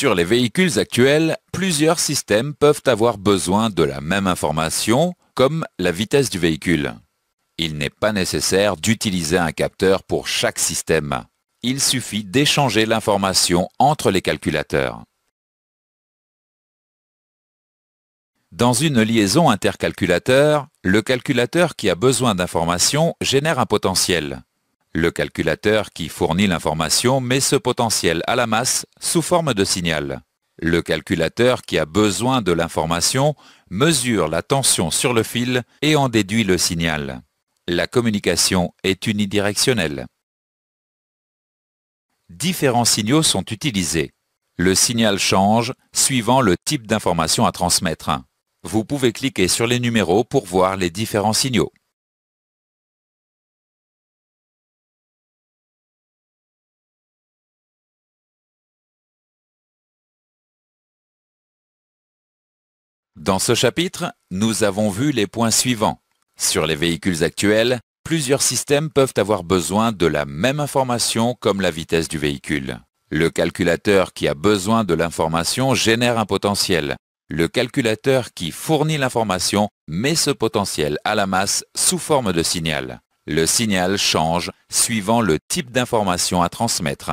Sur les véhicules actuels, plusieurs systèmes peuvent avoir besoin de la même information, comme la vitesse du véhicule. Il n'est pas nécessaire d'utiliser un capteur pour chaque système. Il suffit d'échanger l'information entre les calculateurs. Dans une liaison intercalculateur, le calculateur qui a besoin d'informations génère un potentiel le calculateur qui fournit l'information met ce potentiel à la masse sous forme de signal. Le calculateur qui a besoin de l'information mesure la tension sur le fil et en déduit le signal. La communication est unidirectionnelle. Différents signaux sont utilisés. Le signal change suivant le type d'information à transmettre. Vous pouvez cliquer sur les numéros pour voir les différents signaux. Dans ce chapitre, nous avons vu les points suivants. Sur les véhicules actuels, plusieurs systèmes peuvent avoir besoin de la même information comme la vitesse du véhicule. Le calculateur qui a besoin de l'information génère un potentiel. Le calculateur qui fournit l'information met ce potentiel à la masse sous forme de signal. Le signal change suivant le type d'information à transmettre.